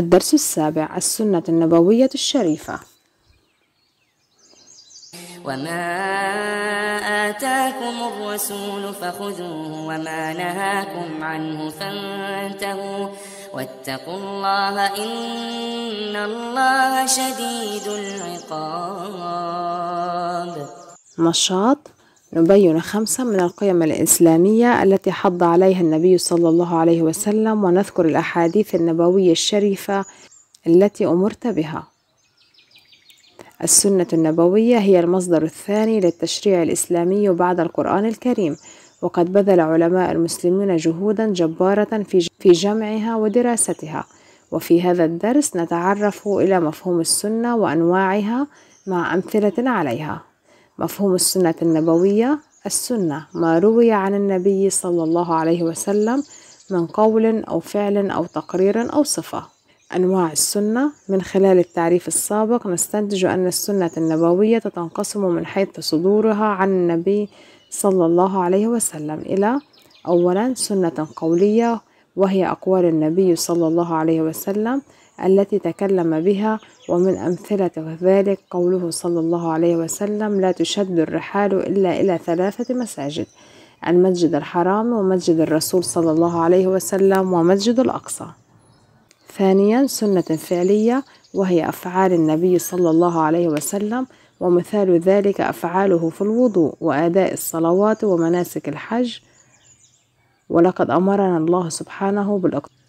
الدرس السابع السنة النبوية الشريفة وما آتاكم الرسول فخذوه وما نهاكم عنه فانتهوا واتقوا الله إن الله شديد العقاب نشاط نبين خمسة من القيم الإسلامية التي حض عليها النبي صلى الله عليه وسلم ونذكر الأحاديث النبوية الشريفة التي أمرت بها السنة النبوية هي المصدر الثاني للتشريع الإسلامي بعد القرآن الكريم وقد بذل علماء المسلمين جهودا جبارة في جمعها ودراستها وفي هذا الدرس نتعرف إلى مفهوم السنة وأنواعها مع أمثلة عليها مفهوم السنة النبوية السنة ما روي عن النبي صلى الله عليه وسلم من قول أو فعل أو تقرير أو صفة أنواع السنة من خلال التعريف السابق نستنتج أن السنة النبوية تنقسم من حيث صدورها عن النبي صلى الله عليه وسلم إلى أولا سنة قولية وهي أقوال النبي صلى الله عليه وسلم التي تكلم بها ومن أمثلة ذلك قوله صلى الله عليه وسلم لا تشد الرحال إلا إلى ثلاثة مساجد المسجد الحرام ومسجد الرسول صلى الله عليه وسلم ومسجد الأقصى ثانيا سنة فعلية وهي أفعال النبي صلى الله عليه وسلم ومثال ذلك أفعاله في الوضوء وأداء الصلوات ومناسك الحج ولقد أمرنا الله سبحانه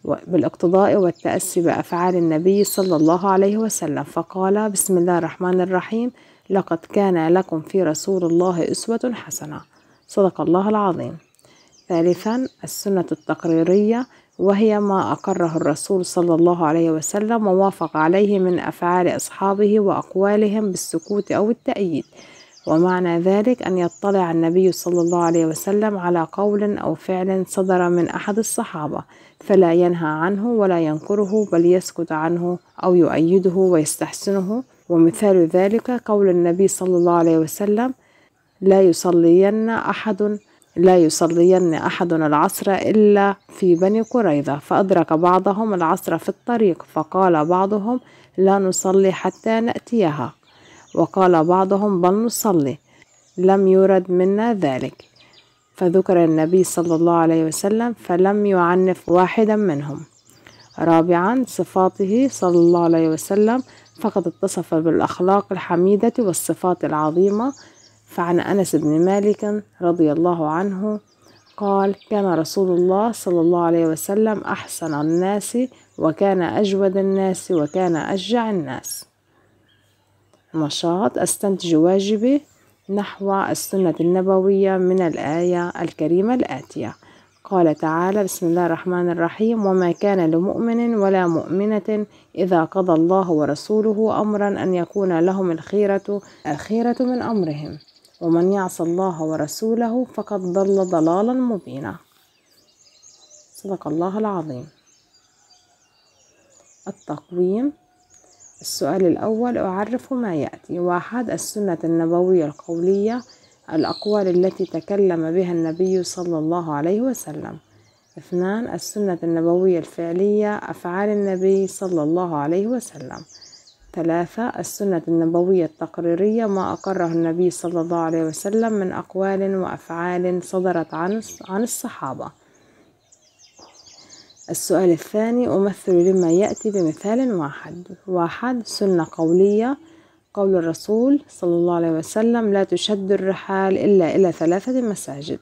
بالاقتضاء والتأسي بأفعال النبي صلى الله عليه وسلم فقال بسم الله الرحمن الرحيم لقد كان لكم في رسول الله أسوة حسنة صدق الله العظيم ثالثا السنة التقريرية وهي ما أقره الرسول صلى الله عليه وسلم ووافق عليه من أفعال أصحابه وأقوالهم بالسكوت أو التأييد ومعنى ذلك أن يطلع النبي صلى الله عليه وسلم على قول أو فعل صدر من أحد الصحابة فلا ينهى عنه ولا ينكره بل يسكت عنه أو يؤيده ويستحسنه ومثال ذلك قول النبي صلى الله عليه وسلم لا يصلين أحد لا يصلين أحد العصر إلا في بني قريظة فأدرك بعضهم العصر في الطريق فقال بعضهم لا نصلي حتى نأتيها وقال بعضهم بل نصلي لم يرد منا ذلك فذكر النبي صلى الله عليه وسلم فلم يعنف واحدا منهم رابعا صفاته صلى الله عليه وسلم فقد اتصف بالأخلاق الحميدة والصفات العظيمة فعن أنس بن مالك رضي الله عنه قال كان رسول الله صلى الله عليه وسلم أحسن الناس وكان أجود الناس وكان أشجع الناس نشاط أستنتج واجبي نحو السنة النبوية من الآية الكريمة الآتية قال تعالى بسم الله الرحمن الرحيم وما كان لمؤمن ولا مؤمنة إذا قضى الله ورسوله أمرا أن يكون لهم الخيرة الخيرة من أمرهم ومن يعص الله ورسوله فقد ضل ضلالا مبينا صدق الله العظيم التقويم السؤال الأول أعرف ما يأتي واحد السنة النبوية القولية الأقوال التي تكلم بها النبي صلى الله عليه وسلم اثنان السنة النبوية الفعلية أفعال النبي صلى الله عليه وسلم ثلاثة السنة النبوية التقريرية ما أقره النبي صلى الله عليه وسلم من أقوال وأفعال صدرت عن الصحابة السؤال الثاني أمثل لما يأتي بمثال واحد واحد سنة قولية قول الرسول صلى الله عليه وسلم لا تشد الرحال إلا إلى ثلاثة مساجد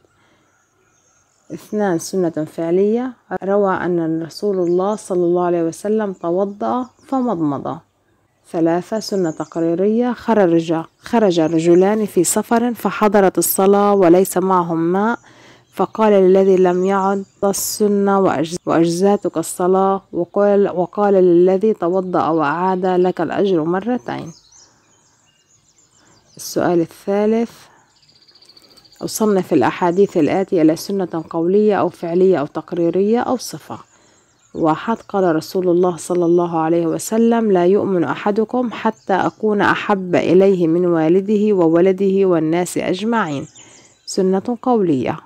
اثنان سنة فعلية روى أن رسول الله صلى الله عليه وسلم توضأ فمضمض ثلاثة سنة تقريرية خرج خرج رجلان في سفر فحضرت الصلاة وليس معهم ماء فقال للذي لم يعد السنة وأجزاتك الصلاة وقال, وقال للذي توضأ وأعاد لك الأجر مرتين السؤال الثالث أصنف الأحاديث الآتية إلى سنة قولية أو فعلية أو تقريرية أو صفة واحد قال رسول الله صلى الله عليه وسلم لا يؤمن أحدكم حتى أكون أحب إليه من والده وولده والناس أجمعين سنة قولية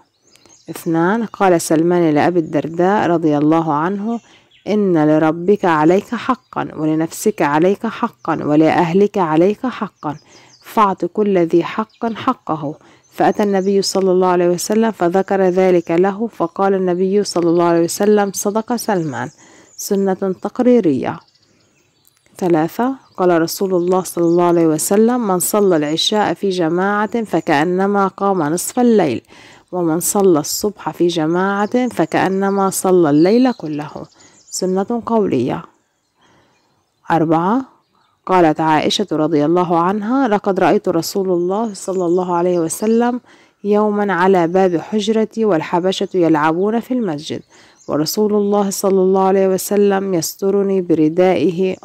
اثنان قال سلمان لأبي الدرداء رضي الله عنه إن لربك عليك حقا ولنفسك عليك حقا ولأهلك عليك حقا فاعط كل ذي حق حقه فأتى النبي صلى الله عليه وسلم فذكر ذلك له فقال النبي صلى الله عليه وسلم صدق سلمان سنة تقريرية ثلاثة قال رسول الله صلى الله عليه وسلم من صلى العشاء في جماعة فكأنما قام نصف الليل ومن صلى الصبح في جماعة فكأنما صلى الليل كله سنة قولية أربعة قالت عائشة رضي الله عنها لقد رأيت رسول الله صلى الله عليه وسلم يوما على باب حجرتي والحبشة يلعبون في المسجد ورسول الله صلى الله عليه وسلم يسترني بردائه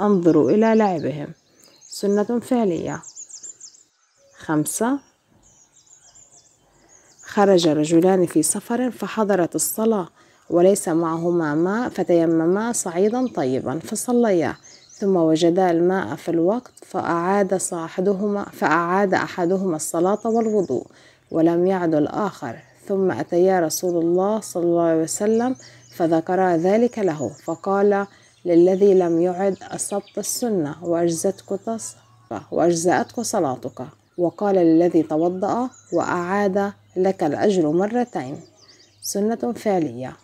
أنظر إلى لعبهم سنة فعلية خمسة خرج رجلان في سفر فحضرت الصلاة وليس معهما ماء فتيمما صعيدا طيبا فصليا ثم وجدا الماء في الوقت فأعاد صاحبهما فأعاد أحدهما الصلاة والوضوء ولم يعد الآخر ثم أتيا رسول الله صلى الله عليه وسلم فذكرا ذلك له فقال للذي لم يعد أصبت السنة وأجزتك وأجزأتك صلاتك وقال للذي توضأ وأعاد لك الأجر مرتين سنة فعلية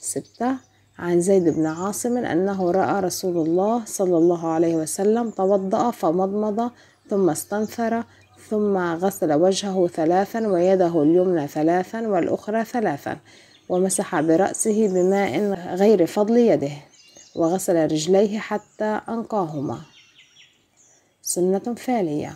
ستة عن زيد بن عاصم أنه رأى رسول الله صلى الله عليه وسلم توضأ فمضمض ثم استنثر ثم غسل وجهه ثلاثا ويده اليمنى ثلاثا والأخرى ثلاثا ومسح برأسه بماء غير فضل يده وغسل رجليه حتى أنقاهما سنة فعلية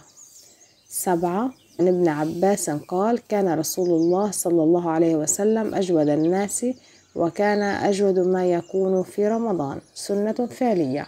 سبعة عن ابن عباس قال كان رسول الله صلى الله عليه وسلم أجود الناس وكان أجود ما يكون في رمضان سنة فعلية